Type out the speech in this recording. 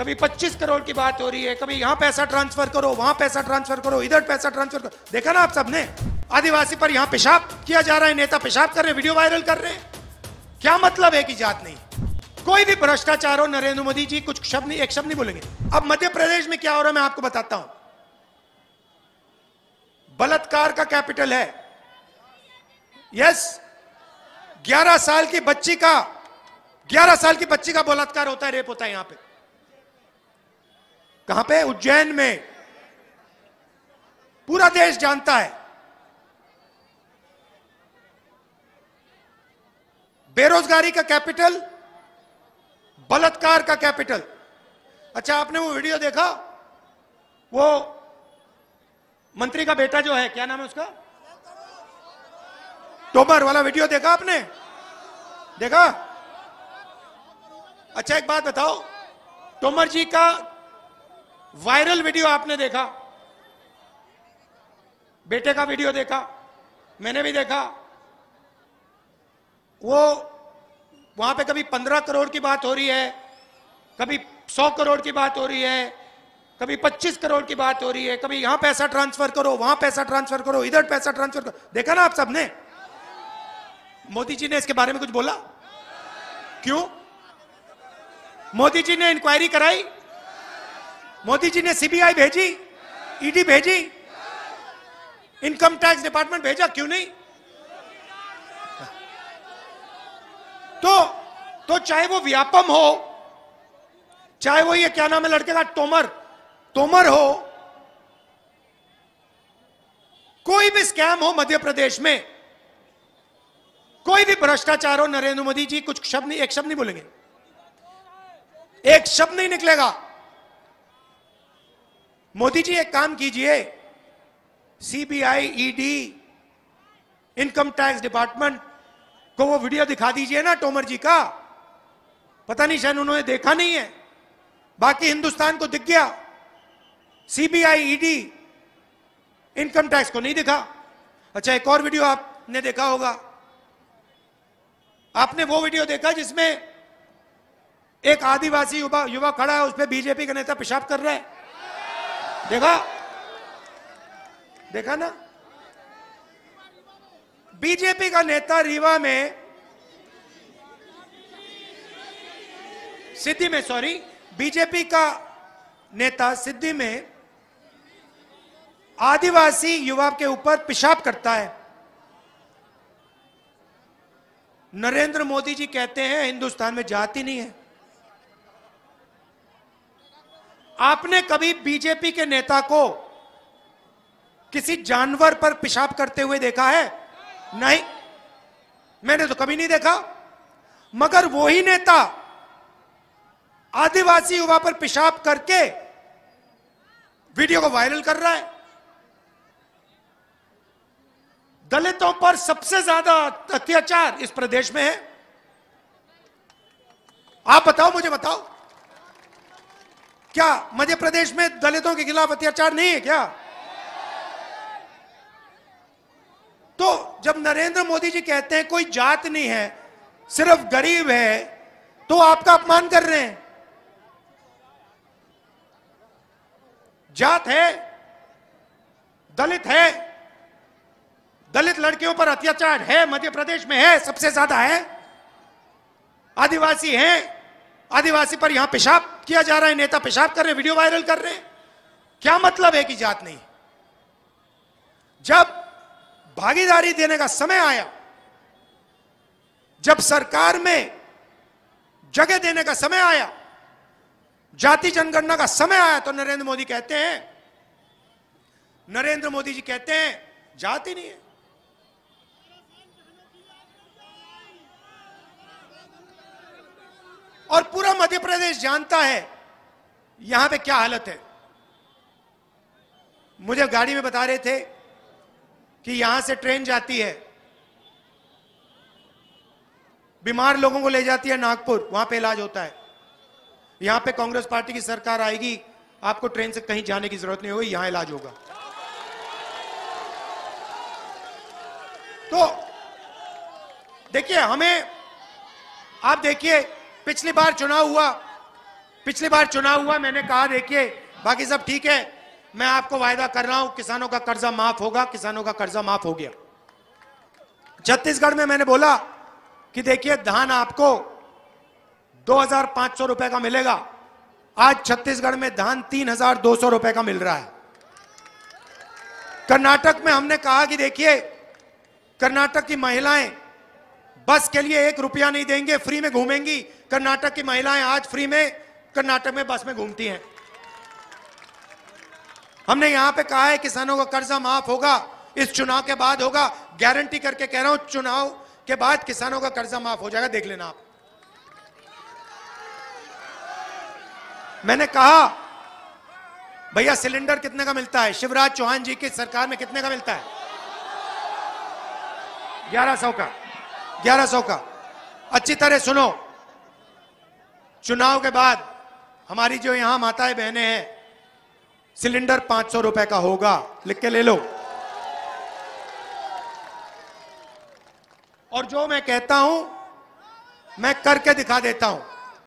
कभी 25 करोड़ की बात हो रही है कभी यहाँ पैसा ट्रांसफर करो वहां पैसा ट्रांसफर करो इधर पैसा ट्रांसफर करो देखा ना आप सबने आदिवासी पर यहाँ पेशाब किया जा रहा है नेता पेशाब कर रहे वीडियो वायरल कर रहे हैं क्या मतलब है कि जात नहीं कोई भी भ्रष्टाचार हो नरेंद्र मोदी जी कुछ शब्द नहीं एक शब्द नहीं बोलेंगे अब मध्य प्रदेश में क्या हो रहा है मैं आपको बताता हूं बलात्कार का कैपिटल है यस 11 साल की बच्ची का 11 साल की बच्ची का बलात्कार होता है रेप होता है यहां पे कहां पे उज्जैन में पूरा देश जानता है बेरोजगारी का कैपिटल बलात्कार का कैपिटल अच्छा आपने वो वीडियो देखा वो मंत्री का बेटा जो है क्या नाम है उसका टोबर वाला वीडियो देखा आपने देखा अच्छा एक बात बताओ तोमर जी का वायरल वीडियो आपने देखा बेटे का वीडियो देखा मैंने भी देखा वो वहां पे कभी पंद्रह करोड़ की बात हो रही है कभी सौ करोड़ की बात हो रही है कभी पच्चीस करोड़ की बात हो रही है कभी यहां पैसा ट्रांसफर करो वहां पैसा ट्रांसफर करो इधर पैसा ट्रांसफर करो देखा ना आप सबने मोदी जी ने इसके बारे में कुछ बोला क्यों मोदी जी ने इंक्वायरी कराई मोदी जी ने सीबीआई भेजी ईडी भेजी इनकम टैक्स डिपार्टमेंट भेजा क्यों नहीं तो तो चाहे वो व्यापम हो चाहे वो ये क्या नाम है लड़के का तोमर तोमर हो कोई भी स्कैम हो मध्य प्रदेश में कोई भी भ्रष्टाचार हो नरेंद्र मोदी जी कुछ शब्द नहीं एक शब्द नहीं बोलेंगे एक शब्द नहीं निकलेगा मोदी जी एक काम कीजिए CBI ED income tax department को वो वीडियो दिखा दीजिए ना तोमर जी का पता नहीं शायद उन्होंने देखा नहीं है बाकी हिंदुस्तान को दिख गया सीबीआई ईडी इनकम टैक्स को नहीं दिखा अच्छा एक और वीडियो आपने देखा होगा आपने वो वीडियो देखा जिसमें एक आदिवासी युवा युवा खड़ा है उस पर बीजेपी का नेता पेशाब कर रहा है देखा देखा ना बीजेपी का नेता रीवा में सिद्धि में सॉरी बीजेपी का नेता सिद्धि में आदिवासी युवा के ऊपर पिशाब करता है नरेंद्र मोदी जी कहते हैं हिंदुस्तान में जाति नहीं है आपने कभी बीजेपी के नेता को किसी जानवर पर पिशाब करते हुए देखा है नहीं मैंने तो कभी नहीं देखा मगर वही नेता आदिवासी युवा पर पिशाब करके वीडियो को वायरल कर रहा है दलितों पर सबसे ज्यादा अत्याचार इस प्रदेश में है आप बताओ मुझे बताओ क्या मध्य प्रदेश में दलितों के खिलाफ अत्याचार नहीं है क्या तो जब नरेंद्र मोदी जी कहते हैं कोई जात नहीं है सिर्फ गरीब है तो आपका अपमान कर रहे हैं जात है दलित है दलित लड़कियों पर अत्याचार है मध्य प्रदेश में है सबसे ज्यादा है आदिवासी हैं आदिवासी पर यहां पेशाब किया जा रहा है नेता पेशाब कर रहे वीडियो वायरल कर रहे हैं क्या मतलब है कि जात नहीं जब भागीदारी देने का समय आया जब सरकार में जगह देने का समय आया जाति जनगणना का समय आया तो नरेंद्र मोदी कहते हैं नरेंद्र मोदी जी कहते हैं जाति नहीं है और पूरा मध्य प्रदेश जानता है यहां पे क्या हालत है मुझे गाड़ी में बता रहे थे कि यहां से ट्रेन जाती है बीमार लोगों को ले जाती है नागपुर वहां पे इलाज होता है यहां पे कांग्रेस पार्टी की सरकार आएगी आपको ट्रेन से कहीं जाने की जरूरत नहीं होगी यहां इलाज होगा तो देखिए हमें आप देखिए पिछली बार चुनाव हुआ पिछली बार चुनाव हुआ मैंने कहा देखिए बाकी सब ठीक है मैं आपको वायदा कर रहा हूं किसानों का कर्जा माफ होगा किसानों का कर्जा माफ हो गया छत्तीसगढ़ में मैंने बोला कि देखिए धान आपको दो रुपए का मिलेगा आज छत्तीसगढ़ में धान तीन रुपए का मिल रहा है कर्नाटक में हमने कहा कि देखिए कर्नाटक की महिलाएं बस के लिए एक रुपया नहीं देंगे फ्री में घूमेंगी कर्नाटक की महिलाएं आज फ्री में कर्नाटक में बस में घूमती हैं हमने यहां पे कहा है किसानों का कर्जा माफ होगा इस चुनाव के बाद होगा गारंटी करके कह रहा हूं चुनाव के बाद किसानों का कर्जा माफ हो जाएगा देख लेना आप मैंने कहा भैया सिलेंडर कितने का मिलता है शिवराज चौहान जी की सरकार में कितने का मिलता है ग्यारह सौ का ग्यारह सौ का अच्छी तरह सुनो चुनाव के बाद हमारी जो यहां माताएं बहने हैं सिलेंडर पांच सौ रुपए का होगा लिख के ले लो और जो मैं कहता हूं मैं करके दिखा देता हूं